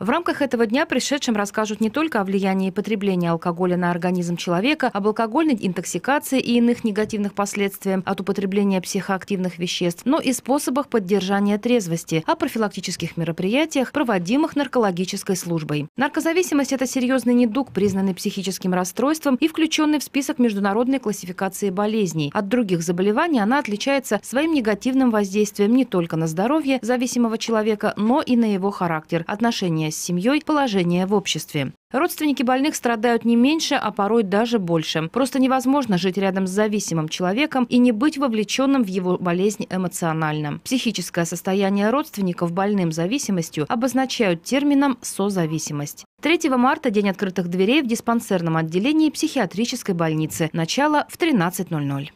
В рамках этого дня пришедшим расскажут не только о влиянии потребления алкоголя на организм человека, об алкогольной интоксикации и иных негативных последствиях от употребления психоактивных веществ, но и способах поддержания трезвости, о профилактических мероприятиях, проводимых наркологической службой. Наркозависимость – это серьезный недуг, признанный психическим расстройством и включенный в список международной классификации болезней. От других заболеваний она отличается своим негативным воздействием не только на здоровье зависимого человека, но и на его характер, отношения отношения с семьей, положение в обществе. Родственники больных страдают не меньше, а порой даже больше. Просто невозможно жить рядом с зависимым человеком и не быть вовлеченным в его болезнь эмоционально. Психическое состояние родственников больным зависимостью обозначают термином «созависимость». 3 марта – день открытых дверей в диспансерном отделении психиатрической больницы. Начало в 13.00.